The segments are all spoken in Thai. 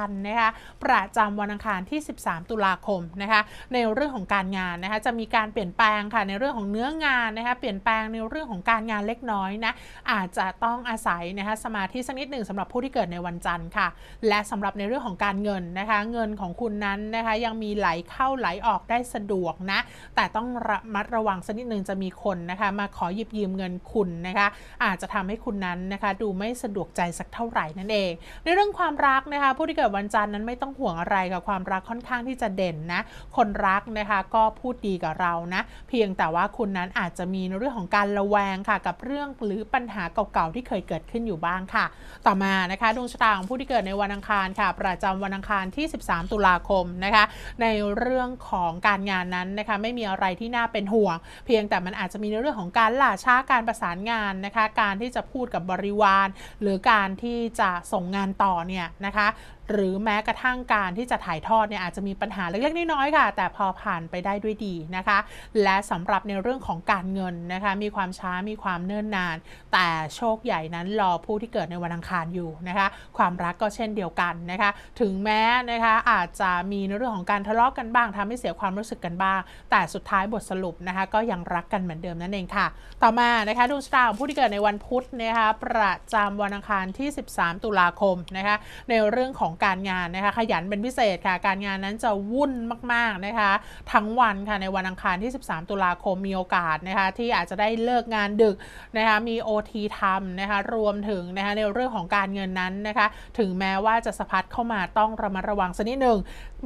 ันทร์นะคะประจำวันอังคารที่ 13 ตุลาคมนะคะในเรื่องของการงานนะคะจะมีการเปลี่ยนแปลงค่ะในเรื่องของเนื้องานนะคะเปลี่ยนแปลงในเรื่องของการงานเล็กน้อยนะอาจจะต้องอาศัยนะคะสมาธิสักนิดหนึ่งสำหรับผู้ที่เกิดในวันจันทร์ค่ะและสำหรับในเรื่องของการเงินนะคะเงินของคุณนั้นนะคะยังมีไหลเข้าไหลออกได้สะดวกนะแต่ต้องระมัดระวังสักนิดหนึ่งจะมีคนนะคะมาขอหยิบยืมเงินคุณนะคะอาจจะทำให้คุณนั้นนะคะดูไม่สะดวกใจสักเท่าไหร่นั่นเองในเรื่องความรักนะคะผู้ที่เกิดวันจันทร์นั้นไม่ต้องห่วงอะไรกับความรักค่อนข้างที่จะเด่นนะคนรักนะคะก็พูดดีกับเรานะเพียงแต่ว่าคุณนั้นอาจจะมีเรื่องของการระแวงค่ะกับเรื่องหรือปัญหาเก่าๆ ที่เคยเกิดขึ้นอยู่บ้างค่ะ ต่อมานะคะดวงชะตาของผู้ที่เกิดในวันอังคารค่ะ ประจำวันอังคารที่ 13 ตุลาคมนะคะ ในเรื่องของการงานนั้นนะคะไม่มีอะไรที่น่าเป็นห่วง เพียงแต่มันอาจจะมีในเรื่องของการล่าช้าการประสานงานนะคะ การที่จะพูดกับบริวาร หรือการที่จะส่งงานต่อเนี่ยนะคะหรือแม้กระทั่งการที่จะถ่ายทอดเนี่ยอาจจะมีปัญหาเล็กๆน้อยๆค่ะ แต่พอผ่านไปได้ด้วยดีนะคะ และสำหรับในเรื่องของการเงินนะคะมีความช้ามีความเนิ่นนาน แต่โชคใหญ่นั้นรอผู้ที่เกิดในวันอังคารอยู่นะคะความรักก็เช่นเดียวกันนะคะถึงแม้นะคะอาจจะมีในเรื่องของการทะเลาะกกันบ้างทำให้เสียความรู้สึกกันบ้าง แต่สุดท้ายบทสรุปนะคะก็ยังรักกันเหมือนเดิมนั่นเองค่ะ ต่อมานะคะดวงชะตาของผู้ที่เกิดในวันพุธนะคะประจำวันอังคารที่ 13 ตุลาคมนะคะในเรื่องของการงานนะคะขยันเป็นพิเศษค่ะการงานนั้นจะวุ่นมากๆนะคะทั้งวันค่ะในวันอังคารที่ 13 ตุลาคมมีโอกาสนะคะที่อาจจะได้เลิกงานดึกนะคะมีโอทำนะคะรวมถึงนะคะในเรื่องของการเงินนั้นนะคะถึงแม้ว่าจะสะพัดเข้ามาต้องระมัดระวังสักนิดหนึ่ง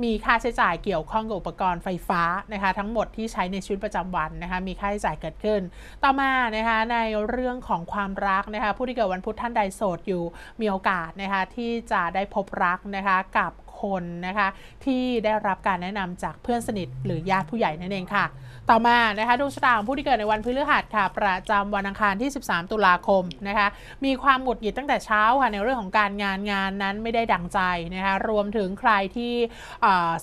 มีค่าใช้จ่ายเกี่ยวข้องกับอุปกรณ์ไฟฟ้านะคะทั้งหมดที่ใช้ในชีวิตประจำวันนะคะมีค่าใช้จ่ายเกิดขึ้น ต่อมานะคะในเรื่องของความรักนะคะผู้ที่เกิดวันพุธท่านใดโสดอยู่มีโอกาสนะคะที่จะได้พบรักนะคะกับคนนะคะที่ได้รับการแนะนำจากเพื่อนสนิทหรือญาติผู้ใหญ่นั่นเองค่ะต่อมานะคะดวงชะตาของผู้ที่เกิดในวันพฤหัสค่ะประจำวันอังคารที่ 13 ตุลาคมนะคะมีความหงุดหงิดตั้งแต่เช้าค่ะในเรื่องของการงานงานนั้นไม่ได้ดังใจนะคะรวมถึงใครที่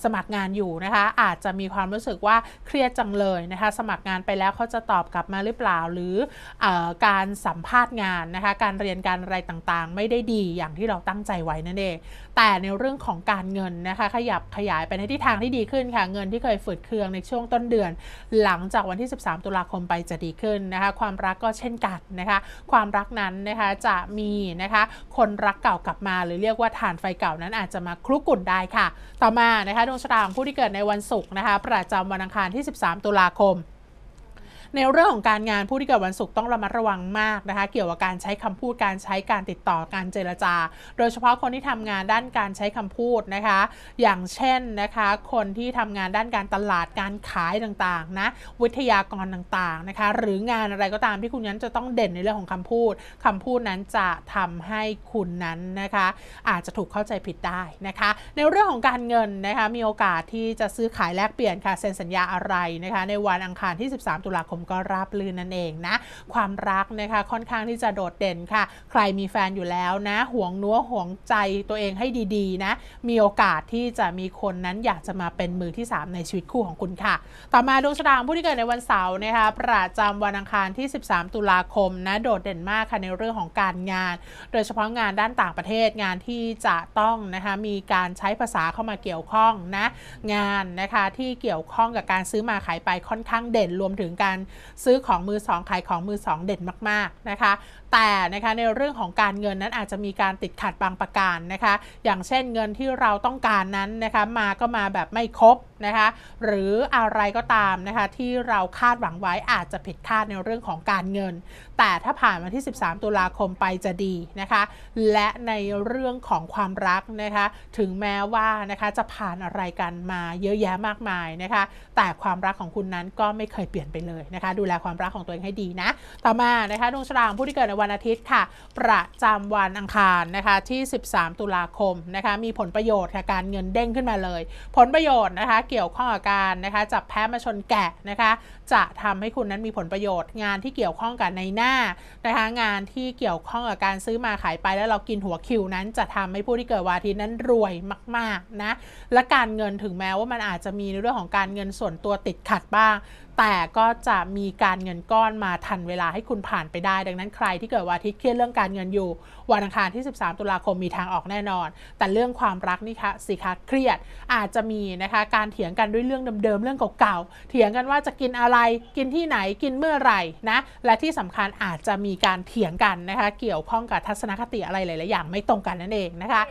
สมัครงานอยู่นะคะอาจจะมีความรู้สึกว่าเครียดจังเลยนะคะสมัครงานไปแล้วเขาจะตอบกลับมาหรือเปล่า หรืออการสัมภาษณ์งานนะคะการเรียนการอะไรต่างๆ ไม่ได้ดีอย่างที่เราตั้งใจไว้นั่นเองแต่ในเรื่องของการการเงินนะคะขยับขยายไปในทิศทางที่ดีขึ้นค่ะเงินที่เคยฝืดเคืองในช่วงต้นเดือน หลังจากวันที่ 13 ตุลาคมไปจะดีขึ้นนะคะความรักก็เช่นกันนะคะความรักนั้นนะคะจะมีนะคะคนรักเก่ากลับมา หรือเรียกว่าฐานไฟเก่านั้นอาจจะมาคลุกกลุ่นได้ค่ะ ต่อมานะคะดวงชะตาของผู้ที่เกิดในวันศุกร์นะคะประจำวันอังคารที่ 13 ตุลาคมในเรื่องของการงานผู้ที่เกิดวันศุกร์ต้องระมัดระวังมากนะคะเกี่ยวกับการใช้คำพูดการใช้การติดต่อการเจรจา โดยเฉพาะคนที่ทำงานด้านการใช้คำพูดนะคะ อย่างเช่นนะคะคนที่ทำงานด้านการตลาดการขายต่างๆนะวิทยากรต่างๆนะคะหรืองานอะไรก็ตามที่คุณนั้นจะต้องเด่นในเรื่องของคำพูด คำพูดนั้นจะทำให้คุณนั้นนะคะอาจจะถูกเข้าใจผิดได้นะคะ ในเรื่องของการเงินนะคะมีโอกาสที่จะซื้อขายแลกเปลี่ยนค่ะเซ็นสัญญาอะไรนะคะในวันอังคารที่13ตุลาคมก็ราบลื่นนั่นเองนะ ความรักนะคะค่อนข้างที่จะโดดเด่นค่ะ ใครมีแฟนอยู่แล้วนะห่วงนัวห่วงใจตัวเองให้ดีๆนะมีโอกาสที่จะมีคนนั้นอยากจะมาเป็นมือที่ 3 ในชีวิตคู่ของคุณค่ะ ต่อมาดวงชะตาผู้ที่เกิดในวันเสาร์นะคะประจำวันอังคารที่ 13 ตุลาคมนะโดดเด่นมากค่ะในเรื่องของการงาน โดยเฉพาะงานด้านต่างประเทศงานที่จะต้องนะคะมีการใช้ภาษาเข้ามาเกี่ยวข้องนะงานนะคะที่เกี่ยวข้องกับการซื้อมาขายไปค่อนข้างเด่นรวมถึงการซื้อของมือสองขายของมือสองเด่นมากๆนะคะ แต่นะคะในเรื่องของการเงินนั้นอาจจะมีการติดขัดบางประการนะคะ อย่างเช่นเงินที่เราต้องการนั้นนะคะมาก็มาแบบไม่ครบนะคะ หรืออะไรก็ตามนะคะที่เราคาดหวังไว้อาจจะผิดคาดในเรื่องของการเงิน แต่ถ้าผ่านวันที่ 13 ตุลาคมไปจะดีนะคะ และในเรื่องของความรักนะคะถึงแม้ว่านะคะจะผ่านอะไรกันมาเยอะแยะมากมายนะคะ แต่ความรักของคุณนั้นก็ไม่เคยเปลี่ยนไปเลยนะคะดูแลความรักของตัวเองให้ดีนะ ต่อมานะคะดวงชะตาของผู้ที่เกิดในวันอาทิตย์ค่ะ ประจำวันอังคารนะคะที่ 13 ตุลาคมนะคะ มีผลประโยชน์ค่ะการเงินเด้งขึ้นมาเลย ผลประโยชน์นะคะเกี่ยวข้องกับการนะคะจับแพ้มาชนแกะนะคะ จะทำให้คุณนั้นมีผลประโยชน์ งานที่เกี่ยวข้องกับในหน้านะคะงานที่เกี่ยวข้องกับการซื้อมาขายไป แล้วเรากินหัวคิวนั้น จะทำให้ผู้ที่เกิดวันอาทิตย์นั้นรวยมาก ๆ นะ และการเงินถึงแม้ว่ามันอาจจะมีในเรื่องของการเงินส่วนตัวติดขัดบ้างแต่ก็จะมีการเงินก้อนมาทันเวลาให้คุณผ่านไปได้ดังนั้นใครที่เกิดวันอาทิตย์เครียดเรื่องการเงินอยู่วันอังคารที่ 13 ตุลาคมมีทางออกแน่นอน แต่เรื่องความรักนี่คะสิคะเครียดอาจจะมีนะคะการเถียง กันด้วยเรื่องเดิมๆเรื่องเก่าๆเถียงกันว่าจะกินอะไรกินที่ไหนกินเมื่อไหร่นะและที่สำคัญอาจจะมีการเถียงกันนะคะเกี่ยวข้องกับทัศนคติอะไรหลายๆอย่างไม่ตรงกันนั่นเองนะคะ